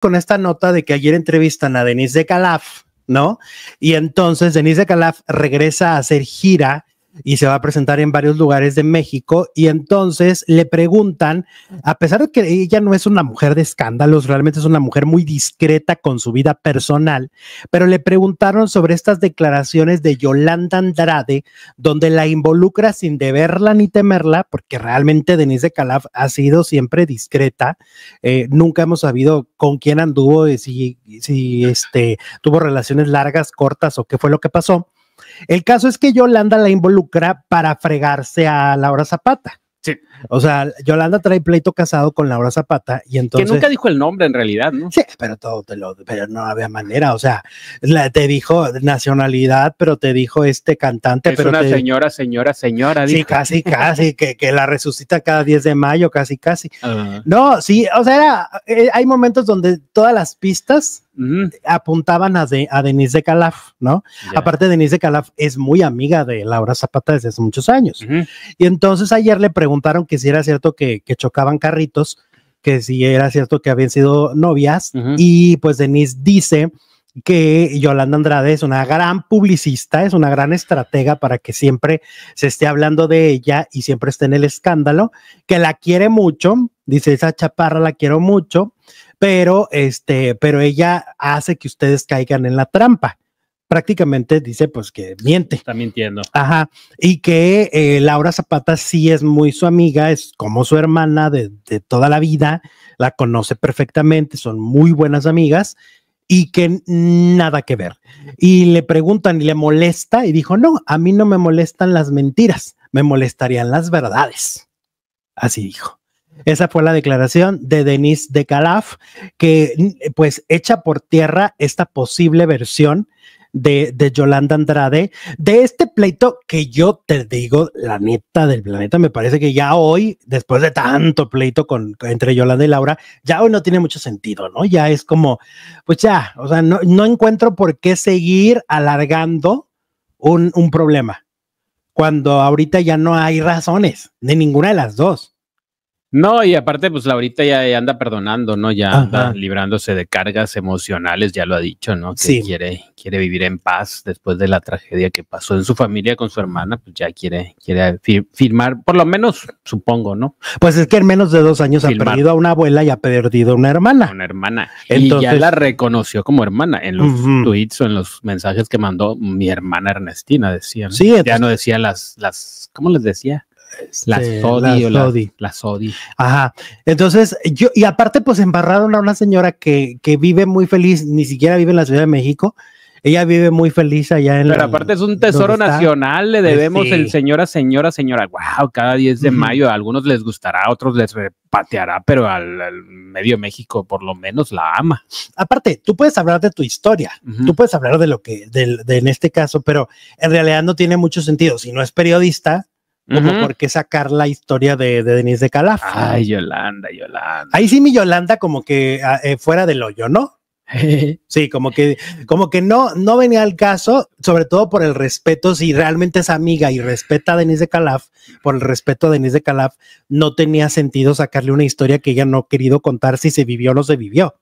con esta nota de que ayer entrevistan a Denise de Calaf, ¿no? Y entonces Denise de Calaf regresa a hacer gira y se va a presentar en varios lugares de México y entonces le preguntan, a pesar de que ella no es una mujer de escándalos, realmente es una mujer muy discreta con su vida personal, pero le preguntaron sobre estas declaraciones de Yolanda Andrade, donde la involucra sin deberla ni temerla, porque realmente Denise de Calaf ha sido siempre discreta, eh, nunca hemos sabido con quién anduvo, si, si este, tuvo relaciones largas, cortas o qué fue lo que pasó el caso es que Yolanda la involucra para fregarse a Laura Zapata. Sí. O sea, Yolanda trae pleito casado con Laura Zapata y entonces. Que nunca dijo el nombre en realidad, ¿no? Sí, pero todo te lo. Pero no había manera. O sea, te dijo nacionalidad, pero te dijo este cantante. Es pero una señora, señora, señora. Sí, casi, casi, que, que, la resucita cada 10 de mayo, casi, casi. No, sí, o sea, eh, hay momentos donde todas las pistas apuntaban a, de, a, Denise de Calaf, ¿no? Aparte, Denise de Calaf es muy amiga de Laura Zapata desde hace muchos años. Y entonces ayer le preguntaron que si era cierto que, chocaban carritos, que si era cierto que habían sido novias, y pues Denise dice que Yolanda Andrade es una gran publicista, es una gran estratega para que siempre se esté hablando de ella y siempre esté en el escándalo, que la quiere mucho, dice esa chaparra la quiero mucho, pero este, pero ella hace que ustedes caigan en la trampa. Prácticamente dice pues que miente. Está mintiendo. Ajá. Y que eh, Laura Zapata sí es muy su amiga, es como su hermana de toda la vida, la conoce perfectamente, son muy buenas amigas y que nada que ver. Y le preguntan y le molesta y dijo, no, a mí no me molestan las mentiras, me molestarían las verdades. Así dijo. Esa fue la declaración de Denise de Calaf, que pues echa por tierra esta posible versión de, Yolanda Andrade, de este pleito que yo te digo, la neta del planeta, me parece que ya hoy, después de tanto pleito con, entre Yolanda y Laura, ya hoy no tiene mucho sentido, ¿no? Ya es como, pues ya, o sea, no, encuentro por qué seguir alargando un, un problema, cuando ahorita ya no hay razones de ninguna de las dos. No, y aparte, pues Laurita ya anda perdonando, ¿no? Ya anda librándose de cargas emocionales, ya lo ha dicho, ¿no? Que quiere, quiere vivir en paz después de la tragedia que pasó en su familia con su hermana, pues ya quiere, quiere firmar, por lo menos, supongo, ¿no? Pues es que en menos de dos años ha perdido a una abuela y ha perdido a una hermana. Una hermana. Y ya la reconoció como hermana en los tweets o en los mensajes que mandó mi hermana Ernestina, decía. ¿no? Sí, ya no decía las, las, ¿cómo les decía? La las Sodi. la, Ajá. Entonces, yo, y aparte, pues embarraron a una señora que, vive muy feliz, ni siquiera vive en la Ciudad de México. Ella vive muy feliz allá en Pero aparte es un tesoro nacional, le pues debemos el señora, señora, señora. Wow, cada 10 de mayo a algunos les gustará, a otros les pateará, pero al, medio México por lo menos la ama. Aparte, tú puedes hablar de tu historia, tú puedes hablar de lo que, en este caso, pero en realidad no tiene mucho sentido. Si no es periodista, como por qué sacar la historia de, de Denise de Calaf. Ay, Yolanda, Yolanda. Ahí sí mi Yolanda como que ah, eh, fuera del hoyo, ¿no? sí, como que, como que no, no venía al caso, sobre todo por el respeto, si realmente es amiga y respeta a Denise de Calaf, por el respeto a Denise de Calaf, no tenía sentido sacarle una historia que ella no ha querido contar si se vivió o no se vivió.